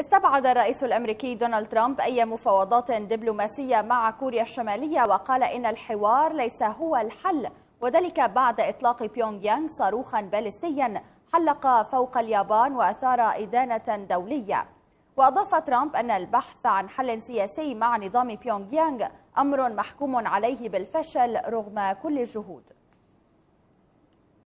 استبعد الرئيس الامريكي دونالد ترامب اي مفاوضات دبلوماسيه مع كوريا الشماليه وقال ان الحوار ليس هو الحل وذلك بعد اطلاق بيونغ يانغ صاروخا باليستيا حلق فوق اليابان واثار ادانه دوليه. واضاف ترامب ان البحث عن حل سياسي مع نظام بيونغ يانغ امر محكوم عليه بالفشل رغم كل الجهود.